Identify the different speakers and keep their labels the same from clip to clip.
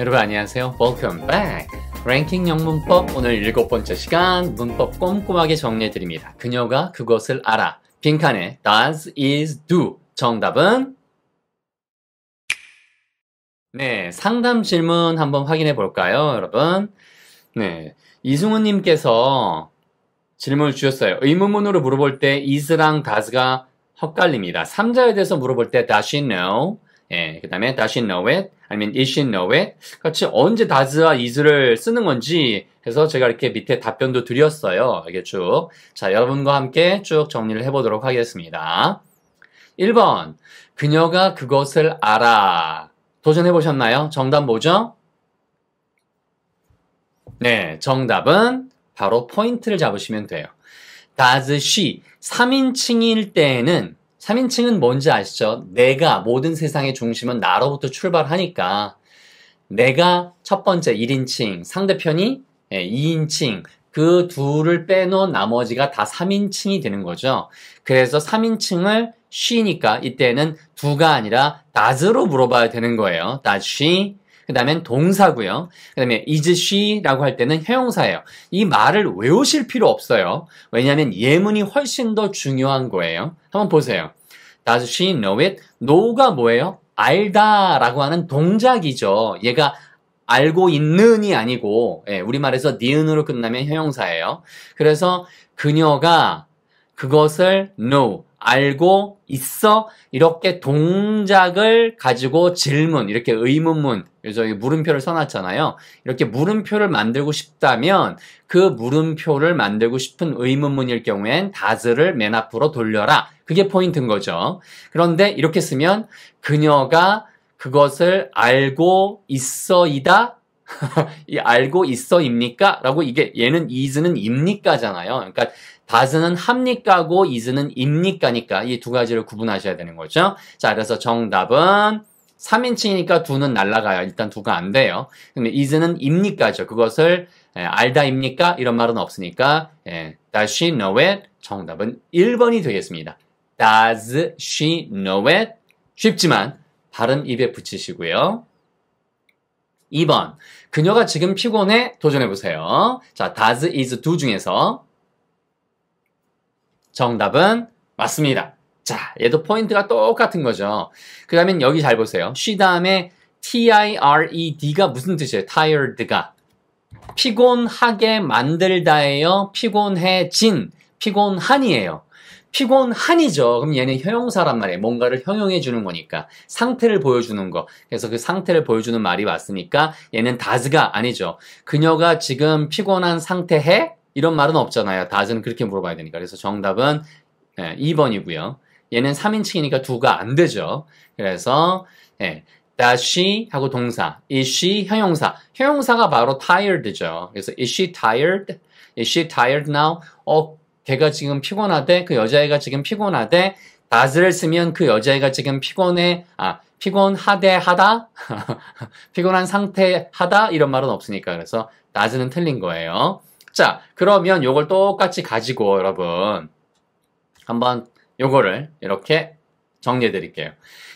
Speaker 1: 여러분 안녕하세요. Welcome back. 랭킹 영문법 오늘 일곱 번째 시간 문법 꼼꼼하게 정리해드립니다. 그녀가 그것을 알아. 빈칸에 does, is, do. 정답은 네, 상담 질문 한번 확인해 볼까요, 여러분? 네, 이승우 님께서 질문을 주셨어요. 의문문으로 물어볼 때 is랑 does가 헛갈립니다. 3자에 대해서 물어볼 때 does she know? 예, 그 다음에 does she know it, 아니면 is she know it. 같이 언제 does와 is를 쓰는 건지 해서 제가 이렇게 밑에 답변도 드렸어요. 이게 쭉. 자, 여러분과 함께 쭉 정리를 해보도록 하겠습니다. 1번. 그녀가 그것을 알아. 도전해보셨나요? 정답 뭐죠? 네, 정답은 바로 포인트를 잡으시면 돼요. does she. 3인칭일 때에는 3인칭은 뭔지 아시죠? 내가 모든 세상의 중심은 나로부터 출발하니까 내가 첫 번째 1인칭, 상대편이 2인칭, 예, 그 둘을 빼놓은 나머지가 다 3인칭이 되는 거죠. 그래서 3인칭을 쉬니까 이때는 두가 아니라 does로 물어봐야 되는 거예요. does she, 그 다음엔 동사고요. 그 다음에 is she라고 할 때는 형용사예요. 이 말을 외우실 필요 없어요. 왜냐하면 예문이 훨씬 더 중요한 거예요. 한번 보세요. Does she know it? know가 뭐예요? 알다 라고 하는 동작이죠. 얘가 알고 있는이 아니고 예, 우리말에서 니은으로 끝나면 형용사예요. 그래서 그녀가 그것을 know, 알고 있어? 이렇게 동작을 가지고 질문, 이렇게 의문문, 요기 물음표를 써놨잖아요. 이렇게 물음표를 만들고 싶다면 그 물음표를 만들고 싶은 의문문일 경우엔 다스를 맨 앞으로 돌려라. 그게 포인트인 거죠. 그런데 이렇게 쓰면 그녀가 그것을 알고 있어이다 알고 있어입니까? 라고 이게 얘는 이즈는 입니까잖아요. 그러니까 다스는 합니까고 이즈는 입니까니까 이 두 가지를 구분하셔야 되는 거죠. 자, 그래서 정답은 3인칭이니까 두는 날라가요. 일단 두가 안 돼요. 근데 is는 입니까죠. 그것을 예, 알다입니까? 이런 말은 없으니까 예, Does she know it? 정답은 1번이 되겠습니다. Does she know it? 쉽지만 발음 입에 붙이시고요. 2번 그녀가 지금 피곤해? 도전해보세요. 자, does, is, d 중에서 정답은 맞습니다. 자, 얘도 포인트가 똑같은 거죠. 그 다음엔 여기 잘 보세요. 쉬 다음에 tired가 무슨 뜻이에요? tired가. 피곤하게 만들다예요. 피곤해진, 피곤한이에요. 피곤한이죠. 그럼 얘는 형용사란 말이에요. 뭔가를 형용해 주는 거니까. 상태를 보여주는 거. 그래서 그 상태를 보여주는 말이 왔으니까 얘는 다스가 아니죠. 그녀가 지금 피곤한 상태에 이런 말은 없잖아요. 다즈는 그렇게 물어봐야 되니까. 그래서 정답은 2번이고요. 예, 얘는 3인칭이니까 두가 안 되죠. 그래서 예, does she 하고 동사, is she 형용사. 형용사가 바로 tired죠. 그래서 is she tired? is she tired now? 어, 걔가 지금 피곤하대. 그 여자애가 지금 피곤하대. does를 쓰면 그 여자애가 지금 피곤해. 아, 피곤하대 하다. 피곤한 상태 하다 이런 말은 없으니까. 그래서 does는 틀린 거예요. 자, 그러면 요걸 똑같이 가지고 여러분 한번 요거를 이렇게 정리해 드릴게요.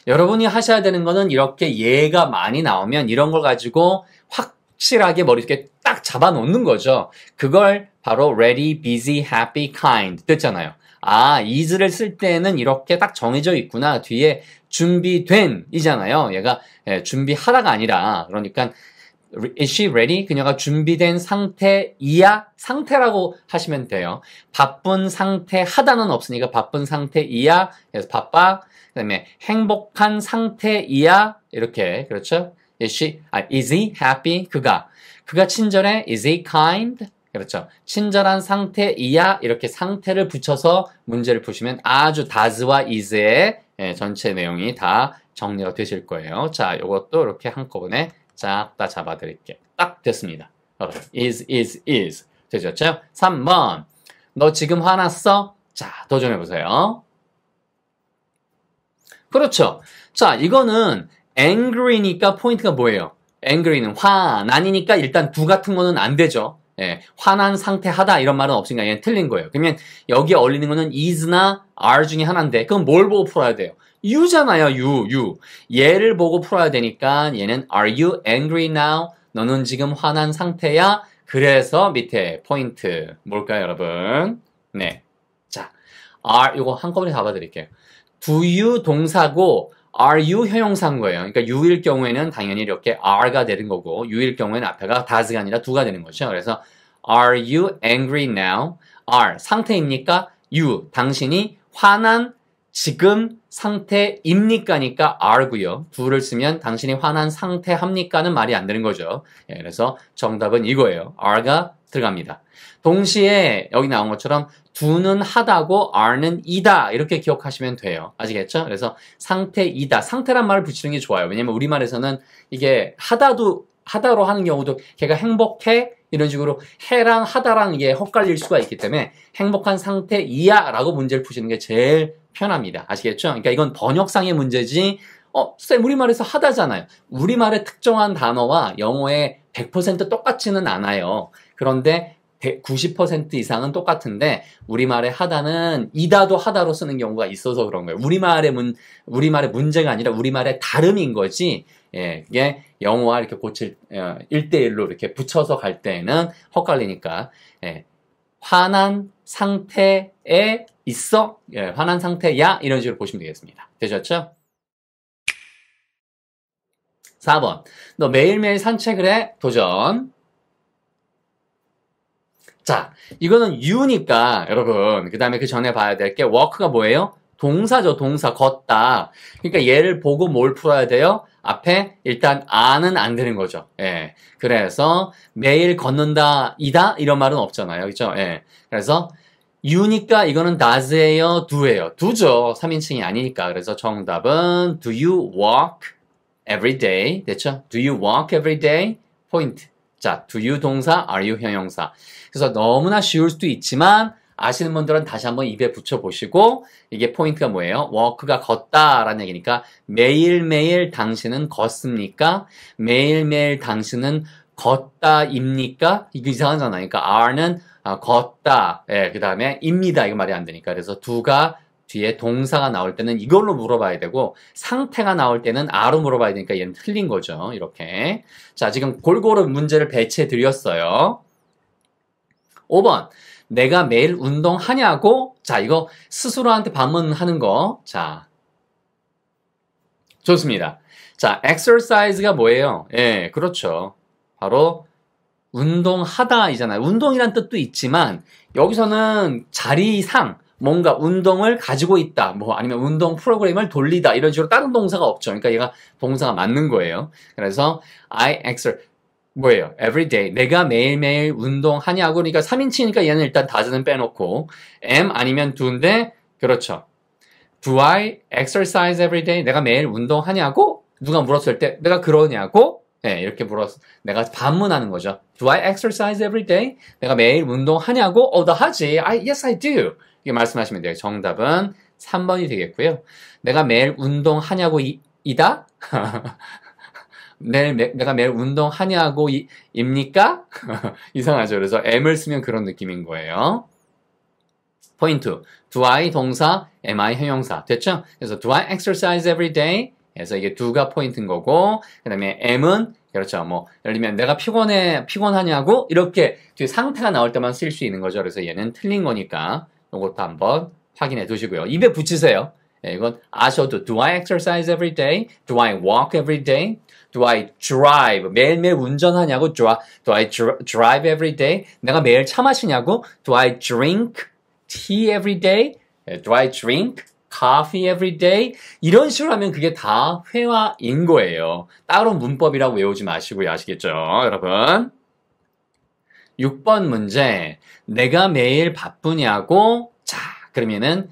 Speaker 1: 여러분이 하셔야 되는 거는 이렇게 예가 많이 나오면 이런 걸 가지고 확실하게 머릿속에 딱 잡아 놓는 거죠. 그걸 바로 ready, busy, happy, kind 됐잖아요 아, 이즈를쓸 때는 이렇게 딱 정해져 있구나. 뒤에 준비된 이잖아요. 얘가 예, 준비하다가 아니라 그러니까 is she ready? 그녀가 준비된 상태 이하 상태라고 하시면 돼요. 바쁜 상태 하다는 없으니까 바쁜 상태 이하 그래서 바빠 그다음에 행복한 상태 이하 이렇게 그렇죠? is she 아, is he happy? 그가 그가 친절해? is he kind? 그렇죠. 친절한 상태 이하 이렇게 상태를 붙여서 문제를 푸시면 아주 다즈와 이즈의 예, 전체 내용이 다 정리가 되실 거예요. 자, 이것도 이렇게 한꺼번에 싹다 잡아드릴게요. 딱 됐습니다. 여러분, is, is, is. 되셨죠? 3번. 너 지금 화났어? 자, 도전해보세요. 그렇죠. 자, 이거는 angry니까 포인트가 뭐예요? angry는 화난이니까 일단 두 같은 거는 안 되죠. 예, 화난 상태 하다 이런 말은 없으니까 얘는 틀린 거예요. 그러면 여기에 어울리는 거는 is나 are 중에 하나인데 그건뭘 보고 풀어야 돼요? 유잖아요 유, 유. 얘를 보고 풀어야 되니까 얘는 are you angry now? 너는 지금 화난 상태야? 그래서 밑에 포인트 뭘까요, 여러분? 네. 자, are 이거 한꺼번에 잡아 드릴게요. do you 동사고 are you 형용사인 거예요. 그러니까 you일 경우에는 당연히 이렇게 are가 되는 거고 you일 경우에는 앞에가 does가 아니라 do가 되는 거죠. 그래서 are you angry now? are 상태입니까? you 당신이 화난 지금 상태입니까니까 are고요. 부를 쓰면 당신이 화난 상태합니까는 말이 안 되는 거죠. 예, 그래서 정답은 이거예요. are가 들어갑니다. 동시에 여기 나온 것처럼 do는 하다고 are는 이다 이렇게 기억하시면 돼요. 아시겠죠? 그래서 상태이다. 상태란 말을 붙이는 게 좋아요. 왜냐면 우리말에서는 이게 하다도 하다로 하는 경우도 걔가 행복해 이런 식으로 해랑 하다랑 이게 헛갈릴 수가 있기 때문에 행복한 상태 이하라고 문제를 푸시는 게 제일 편합니다. 아시겠죠? 그러니까 이건 번역상의 문제지 어, 쌤, 우리말에서 하다잖아요. 우리말의 특정한 단어와 영어의 100% 똑같지는 않아요. 그런데 90% 이상은 똑같은데 우리말의 하다는 이다도 하다로 쓰는 경우가 있어서 그런 거예요. 우리말의 문 우리말의 문제가 아니라 우리말의 다름인 거지. 예, 이게 와 이렇게 고칠, 어, 1대1로 이렇게 붙여서 갈 때에는 헛갈리니까, 예, 화난 상태에 있어? 예, 화난 상태야? 이런 식으로 보시면 되겠습니다. 되셨죠? 4번. 너 매일매일 산책을 해? 도전. 자, 이거는 유니까 여러분. 그 다음에 그 전에 봐야 될 게, 워크가 뭐예요? 동사죠, 동사. 걷다. 그러니까 얘를 보고 뭘 풀어야 돼요? 앞에 일단 안은 안 되는 거죠. 예. 그래서 매일 걷는다, 이다? 이런 말은 없잖아요. 그죠? 예. 그래서 you니까 이거는 does예요, do예요. do죠. 3인칭이 아니니까. 그래서 정답은 do you walk every day? 됐죠? do you walk every day? 포인트. 자, do you 동사, are you 형용사. 그래서 너무나 쉬울 수도 있지만 아시는 분들은 다시 한번 입에 붙여보시고 이게 포인트가 뭐예요? 워크가 걷다라는 얘기니까 매일매일 당신은 걷습니까? 매일매일 당신은 걷다입니까? 이게 이상하잖아요. 그러니까 are는 아, 걷다, 예, 그 다음에 입니다. 이거 말이 안 되니까. 그래서 두가 뒤에 동사가 나올 때는 이걸로 물어봐야 되고 상태가 나올 때는 아로 물어봐야 되니까 얘는 틀린 거죠. 이렇게. 자, 지금 골고루 문제를 배치해 드렸어요. 5번. 내가 매일 운동하냐고? 자, 이거 스스로한테 반문하는 거. 자. 좋습니다. 자, exercise가 뭐예요? 예, 그렇죠. 바로 운동하다이잖아요. 운동이란 뜻도 있지만 여기서는 자리상 뭔가 운동을 가지고 있다. 뭐 아니면 운동 프로그램을 돌리다. 이런 식으로 다른 동사가 없죠. 그러니까 얘가 동사가 맞는 거예요. 그래서 I exercise 뭐예요? everyday. 내가 매일매일 운동하냐고, 그러니까 3인치니까 얘는 일단 다즈는 빼놓고, am 아니면 do인데, 그렇죠. do I exercise everyday? 내가 매일 운동하냐고? 누가 물었을 때, 내가 그러냐고? 네, 이렇게 물었, 내가 반문하는 거죠. Do I exercise everyday? 내가 매일 운동하냐고? 어, 나 하지. I, yes, I do. 이게 말씀하시면 돼요. 정답은 3번이 되겠고요. 내가 매일 운동하냐고 이, 이다? 매일 매, 내가 매일 운동하냐고 이, 입니까? 이상하죠. 그래서 m 을 쓰면 그런 느낌인 거예요. 포인트. Do I 동사, am I 형용사. 됐죠? 그래서 do I exercise every day? 그래서 이게 두가 포인트인 거고 그다음에 m 은 그렇죠. 뭐 예를 들면 내가 피곤해 피곤하냐고 이렇게 뒤에 상태가 나올 때만 쓸 수 있는 거죠. 그래서 얘는 틀린 거니까 이것도 한번 확인해 두시고요. 입에 붙이세요. 예, 이건 아셔도 do I exercise every day? Do I walk every day? Do I drive? 매일매일 운전하냐고? Do I, do I drive every day? 내가 매일 차 마시냐고? Do I drink tea every day? 예, do I drink coffee every day? 이런 식으로 하면 그게 다 회화인 거예요. 따로 문법이라고 외우지 마시고요. 아시겠죠? 여러분. 6번 문제. 내가 매일 바쁘냐고? 자, 그러면은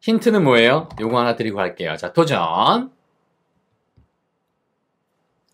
Speaker 1: 힌트는 뭐예요? 요거 하나 드리고 갈게요. 자, 도전.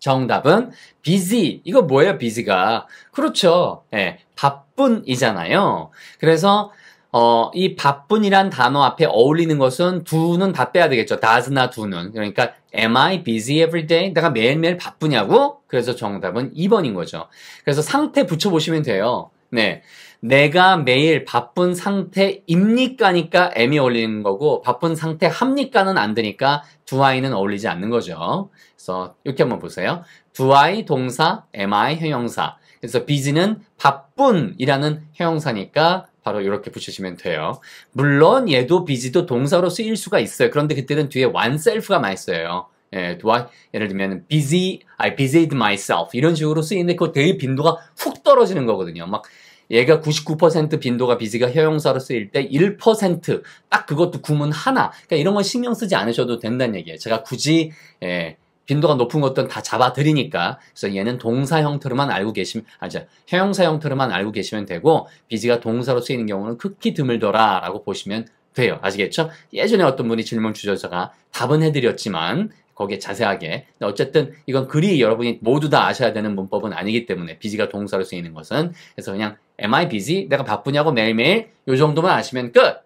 Speaker 1: 정답은 busy. 이거 뭐예요, busy가? 그렇죠. 예, 바쁜이잖아요. 그래서 어, 이 바쁜이란 단어 앞에 어울리는 것은 두는다 빼야 되겠죠. does나 두는 그러니까 am I busy every day? 내가 매일매일 바쁘냐고? 그래서 정답은 2번인 거죠. 그래서 상태 붙여보시면 돼요. 네. 내가 매일 바쁜 상태입니까니까 M이 어울리는 거고 바쁜 상태 합니까는 안 되니까 do I는 어울리지 않는 거죠. 그래서 이렇게 한번 보세요. do I 동사, am I 형용사. 그래서 busy는 바쁜이라는 형용사니까 바로 이렇게 붙이시면 돼요. 물론 얘도 busy도 동사로 쓰일 수가 있어요. 그런데 그때는 뒤에 oneself가 많이 써요. 예, do 예를 들면 busy, I busied myself 이런 식으로 쓰이는데 그 되게 빈도가 훅 떨어지는 거거든요. 막 얘가 99% 빈도가 비지가 형용사로 쓰일 때 1%딱 그것도 구문 하나. 그러니까 이런 건 신경 쓰지 않으셔도 된다는 얘기예요. 제가 굳이 예, 빈도가 높은 것들은 다 잡아드리니까 그래서 얘는 동사 형태로만 알고 계시면 아니 형용사 형태로만 알고 계시면 되고 비지가 동사로 쓰이는 경우는 극히 드물더라라고 보시면 돼요. 아시겠죠? 예전에 어떤 분이 질문 주셔서 가 답은 해드렸지만 거기에 자세하게. 어쨌든 이건 그리 여러분이 모두 다 아셔야 되는 문법은 아니기 때문에 비지가 동사로 쓰이는 것은 그래서 그냥 am I busy? 내가 바쁘냐고 매일매일 요 정도만 아시면 끝.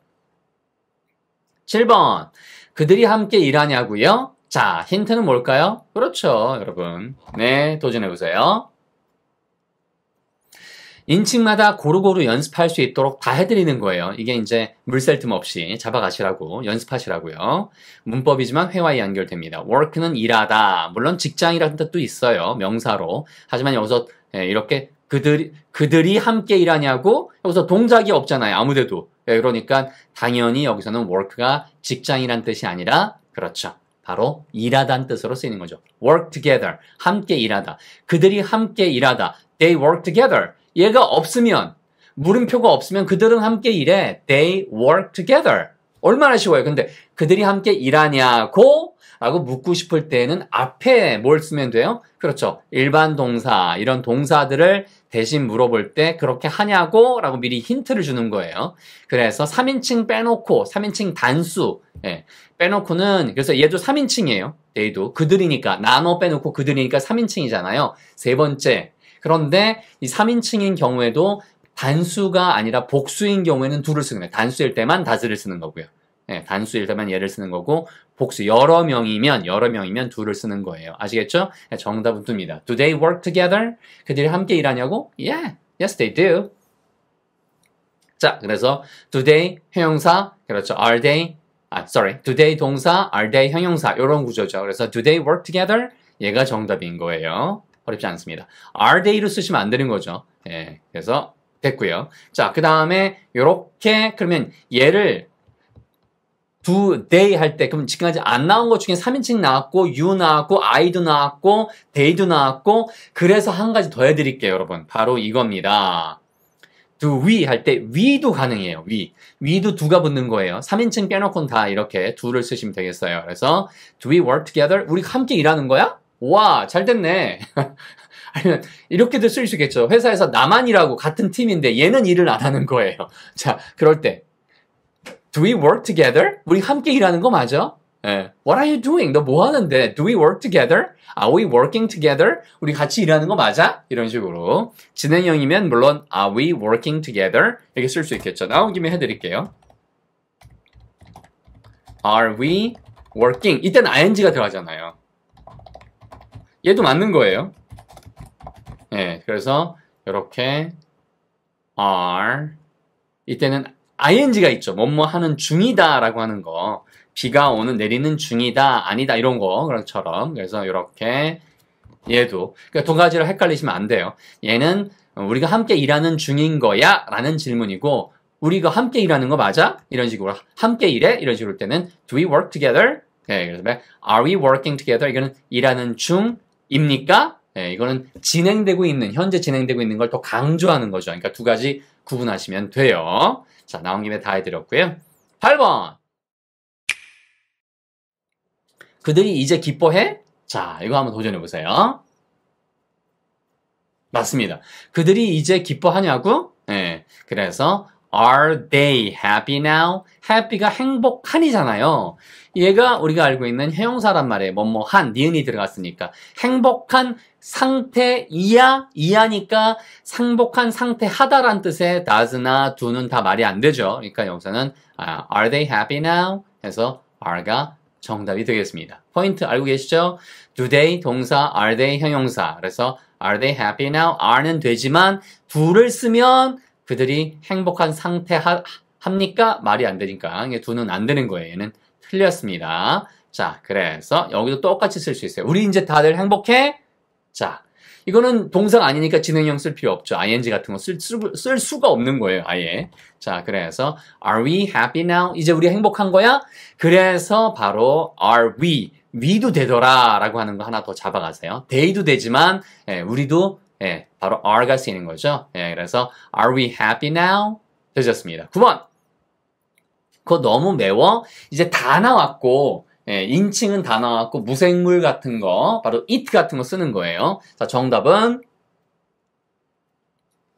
Speaker 1: 7번. 그들이 함께 일하냐고요? 자, 힌트는 뭘까요? 그렇죠, 여러분. 네, 도전해 보세요. 인칭마다 고루고루 연습할 수 있도록 다 해드리는 거예요. 이게 이제 물샐 틈 없이 잡아가시라고 연습하시라고요. 문법이지만 회화에 연결됩니다. work는 일하다. 물론 직장이라는 뜻도 있어요. 명사로. 하지만 여기서 예, 이렇게 그들이 그들이 함께 일하냐고 여기서 동작이 없잖아요. 아무데도. 예, 그러니까 당연히 여기서는 work가 직장이란 뜻이 아니라 그렇죠. 바로 일하다는 뜻으로 쓰이는 거죠. work together. 함께 일하다. 그들이 함께 일하다. They work together. 얘가 없으면 물음표가 없으면 그들은 함께 일해. They work together. 얼마나 쉬워요. 근데 그들이 함께 일하냐고 라고 묻고 싶을 때는 에 앞에 뭘 쓰면 돼요? 그렇죠. 일반 동사, 이런 동사들을 대신 물어볼 때 그렇게 하냐고 라고 미리 힌트를 주는 거예요. 그래서 3인칭 빼놓고, 3인칭 단수, 예, 빼놓고는, 그래서 얘도 3인칭이에요. 얘도. 그들이니까, 나눠 빼놓고 그들이니까 3인칭이잖아요. 세 번째, 그런데 이 3인칭인 경우에도 단수가 아니라 복수인 경우에는 둘을 쓰는 거예요. 단수일 때만 다스를 쓰는 거고요. 네, 예, 단수일 때만 얘를 쓰는 거고 복수 여러 명이면 여러 명이면 둘을 쓰는 거예요. 아시겠죠? 네, 정답은 둡니다 Do they work together? 그들이 함께 일하냐고? Yeah, yes they do. 자, 그래서 do they 형용사 그렇죠. Are they 아, sorry. Do they 동사, are they 형용사 이런 구조죠. 그래서 do they work together? 얘가 정답인 거예요. 어렵지 않습니다. are they로 쓰시면 안 되는 거죠. 예, 그래서 됐고요. 자, 그 다음에 이렇게 그러면 얘를 do they 할 때 그럼 지금까지 안 나온 것 중에 3인칭 나왔고 you 나왔고 I도 나왔고 they도 나왔고 그래서 한 가지 더 해드릴게요, 여러분. 바로 이겁니다. do we 할 때 we도 가능해요. we. we도 d 가 붙는 거예요. 3인칭 빼놓고는 다 이렇게 d o 쓰시면 되겠어요. 그래서 do we work together? 우리 함께 일하는 거야? 와, 잘 됐네. 아니면 이렇게도 쓸 수 있겠죠. 회사에서 나만 일하고 같은 팀인데 얘는 일을 안 하는 거예요. 자, 그럴 때 Do we work together? 우리 함께 일하는 거 맞아? 예. What are you doing? 너 뭐 하는데? Do we work together? Are we working together? 우리 같이 일하는 거 맞아? 이런 식으로 진행형이면 물론 Are we working together? 이렇게 쓸 수 있겠죠. 나온 김에 해드릴게요. Are we working? 이때는 ing가 들어가잖아요. 얘도 맞는 거예요. 예, 네, 그래서 이렇게 are 이때는 ing가 있죠. 뭐뭐 하는 중이다라고 하는 거. 비가 오는 내리는 중이다 아니다 이런 거 그런처럼 그래서 이렇게 얘도 그러니까 두가지로 헷갈리시면 안 돼요. 얘는 우리가 함께 일하는 중인 거야? 라는 질문이고 우리가 함께 일하는 거 맞아? 이런 식으로 함께 일해? 이런 식으로 할 때는 do we work together? 네, 그래서 are we working together? 이거는 일하는 중 입니까? 네, 이거는 진행되고 있는 현재 진행되고 있는 걸 더 강조하는 거죠. 그러니까 두 가지 구분하시면 돼요. 자, 나온 김에 다 해드렸고요. 8번. 그들이 이제 기뻐해? 자, 이거 한번 도전해 보세요. 맞습니다. 그들이 이제 기뻐하냐고? 예. 그래서 Are they happy now? happy가 행복한이잖아요. 얘가 우리가 알고 있는 형용사란 말에 뭐뭐한, 니은이 들어갔으니까 행복한 상태 이야 이하니까 행복한 상태 하다란 뜻의 does나 do는 다 말이 안 되죠. 그러니까 여기서는 아, Are they happy now? 해서 are가 정답이 되겠습니다. 포인트 알고 계시죠? Do they 동사, are they 형용사. 그래서 are they happy now? are는 되지만 do를 쓰면 그들이 행복한 상태 하, 합니까? 말이 안 되니까 이게 두는 안 되는 거예요. 얘는 틀렸습니다. 자, 그래서 여기도 똑같이 쓸 수 있어요. 우리 이제 다들 행복해? 자, 이거는 동상 아니니까 진행형 쓸 필요 없죠. ing 같은 거쓸쓸 수가 없는 거예요, 아예. 자, 그래서 are we happy now? 이제 우리 행복한 거야? 그래서 바로 are we, we도 되더라 라고 하는 거 하나 더 잡아가세요. day도 되지만 예, 우리도 예, 바로 are가 쓰이는 거죠. 예, 그래서 are we happy now? 되셨습니다. 9번. 그거 너무 매워? 이제 다 나왔고 예, 인칭은 다 나왔고 무생물 같은 거 바로 it 같은 거 쓰는 거예요. 자 정답은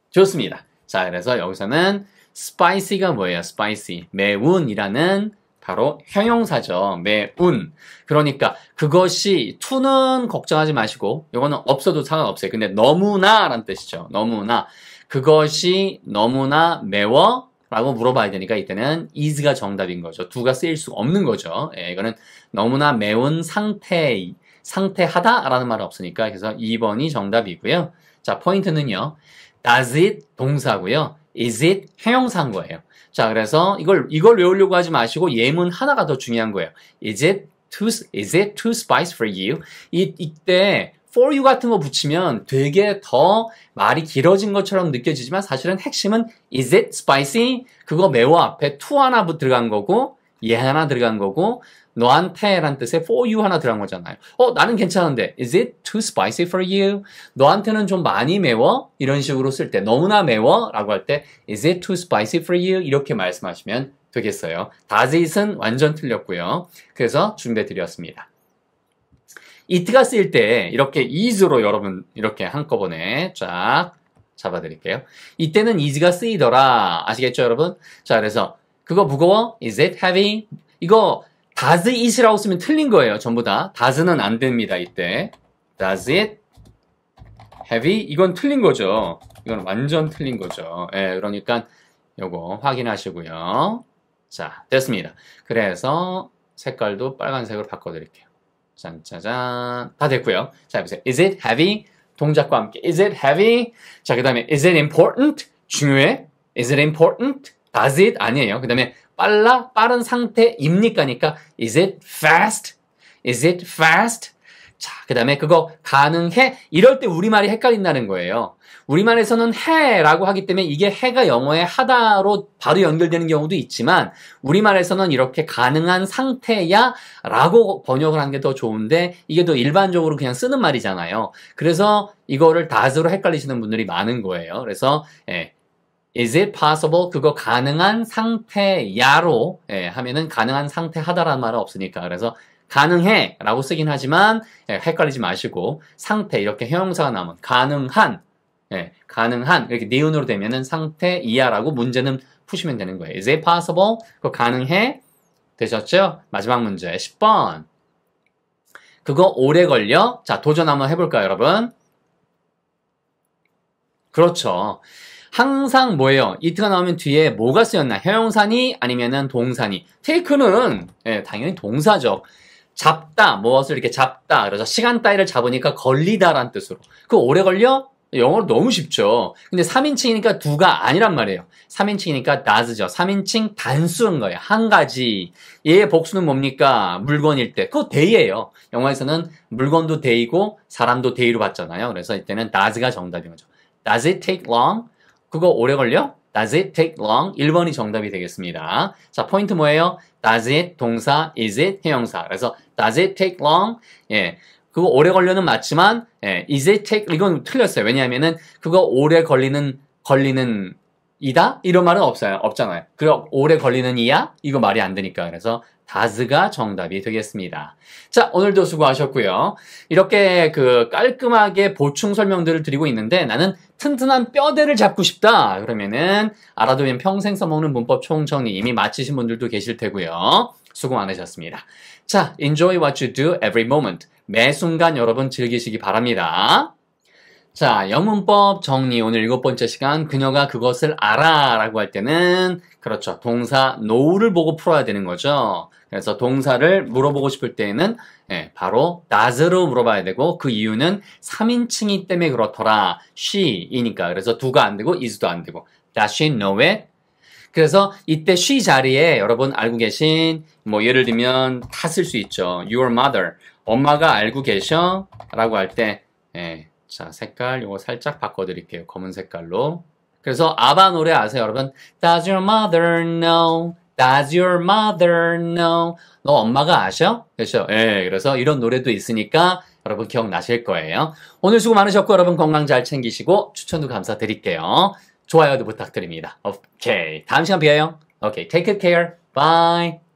Speaker 1: 좋습니다. 자 그래서 여기서는 spicy가 뭐예요? spicy 매운이라는 바로 형용사죠. 매운. 그러니까 그것이 투는 걱정하지 마시고 이거는 없어도 상관없어요. 근데 너무나 라는 뜻이죠. 너무나. 그것이 너무나 매워? 라고 물어봐야 되니까 이때는 is가 정답인 거죠. 두가 쓰일 수 없는 거죠. 예, 이거는 너무나 매운 상태, 상태하다라는 말은 없으니까 그래서 2번이 정답이고요. 자, 포인트는요. Does it 동사고요. Is it 형용사인 거예요. 자, 그래서 이걸 이걸 외우려고 하지 마시고 예문 하나가 더 중요한 거예요. Is it too is it too spicy for you? 이 이때 for you 같은 거 붙이면 되게 더 말이 길어진 것처럼 느껴지지만 사실은 핵심은 is it spicy? 그거 매워 앞에 to 하나 들어간 거고 얘 하나 들어간 거고 너한테란 뜻의 for you 하나 들어간 거잖아요. 어 나는 괜찮은데 is it too spicy for you? 너한테는 좀 많이 매워 이런 식으로 쓸 때 너무나 매워라고 할 때 is it too spicy for you 이렇게 말씀하시면 되겠어요. does it은 완전 틀렸고요. 그래서 준비해 드렸습니다. it가 쓰일 때 이렇게 is로 여러분 이렇게 한꺼번에 쫙 잡아드릴게요. 이때는 is가 쓰이더라 아시겠죠 여러분? 자 그래서 그거 무거워? Is it heavy? 이거 does it이라고 쓰면 틀린 거예요. 전부 다. does는 안 됩니다. 이때. does it heavy? 이건 틀린 거죠. 이건 완전 틀린 거죠. 예, 그러니까 요거 확인하시고요. 자, 됐습니다. 그래서 색깔도 빨간색으로 바꿔드릴게요. 짠짜잔. 다 됐고요. 자, 보세요. Is it heavy? 동작과 함께 Is it heavy? 자, 그 다음에 Is it important? 중요해? Is it important? does it 아니에요. 그 다음에 빨라 빠른 상태입니까니까 그러니까 is it fast? is it fast? 자, 그 다음에 그거 가능해? 이럴 때 우리말이 헷갈린다는 거예요. 우리말에서는 해라고 하기 때문에 이게 해가 영어의 하다로 바로 연결되는 경우도 있지만 우리말에서는 이렇게 가능한 상태야 라고 번역을 한 게 더 좋은데 이게 더 일반적으로 그냥 쓰는 말이잖아요. 그래서 이거를 다스로 헷갈리시는 분들이 많은 거예요. 그래서 예, is it possible 그거 가능한 상태야로 예, 하면은 가능한 상태 하다라는 말은 없으니까 그래서 가능해 라고 쓰긴 하지만 예, 헷갈리지 마시고 상태 이렇게 형용사가 나오면 가능한 예, 가능한 이렇게 니은으로 되면은 상태 이야라고 문제는 푸시면 되는 거예요. Is it possible? 그거 가능해? 되셨죠? 마지막 문제 10번 그거 오래 걸려? 자 도전 한번 해볼까요 여러분? 그렇죠. 항상 뭐예요? 이트가 나오면 뒤에 뭐가 쓰였나? 형용사니 아니면은 동사니? 테이크는 예, 당연히 동사죠. 잡다, 무엇을 이렇게 잡다. 그래서 시간 따위를 잡으니까 걸리다란 뜻으로. 그 오래 걸려? 영어로 너무 쉽죠. 근데 3인칭이니까 두가 아니란 말이에요. 3인칭이니까 does죠. 3인칭 단수인 거예요. 한 가지. 얘의 복수는 뭡니까? 물건일 때. 그거 day예요. 영어에서는 물건도 day고 사람도 day로 봤잖아요. 그래서 이때는 does가 정답인 거죠. Does it take long? 그거 오래 걸려? Does it take long? 1번이 정답이 되겠습니다. 자, 포인트 뭐예요? Does it 동사, is it 형사 그래서 does it take long? 예. 그거 오래 걸려는 맞지만 예, is it take 이건 틀렸어요. 왜냐하면은 그거 오래 걸리는 걸리는 이다 이런 말은 없어요. 없잖아요. 그럼 오래 걸리는 이야 이거 말이 안 되니까 그래서 다즈가 정답이 되겠습니다. 자, 오늘도 수고하셨고요. 이렇게 그 깔끔하게 보충 설명들을 드리고 있는데 나는 튼튼한 뼈대를 잡고 싶다. 그러면은 알아두면 평생 써먹는 문법 총정리 이미 마치신 분들도 계실 테고요. 수고 많으셨습니다. 자, enjoy what you do every moment. 매 순간 여러분 즐기시기 바랍니다. 자, 영문법 정리. 오늘 일곱 번째 시간, 그녀가 그것을 알아 라고 할 때는, 그렇죠. 동사 know를 보고 풀어야 되는 거죠. 그래서 동사를 물어보고 싶을 때에는, 예, 바로 does로 물어봐야 되고, 그 이유는 3인칭이 때문에 그렇더라. she이니까. 그래서 do가 안 되고, is도 안 되고. does she know it? 그래서 이때 she 자리에 여러분 알고 계신, 뭐 예를 들면 다 쓸 수 있죠. your mother. 엄마가 알고 계셔? 라고 할 때, 예. 자, 색깔 이거 살짝 바꿔드릴게요. 검은 색깔로. 그래서 아바 노래 아세요, 여러분? Does your mother know? Does your mother know? 너 엄마가 아셔? 그렇죠? 예, 그래서 이런 노래도 있으니까 여러분 기억나실 거예요. 오늘 수고 많으셨고 여러분 건강 잘 챙기시고 추천도 감사드릴게요. 좋아요도 부탁드립니다. 오케이. 다음 시간 뵈어요. 오케이. Take good care. Bye.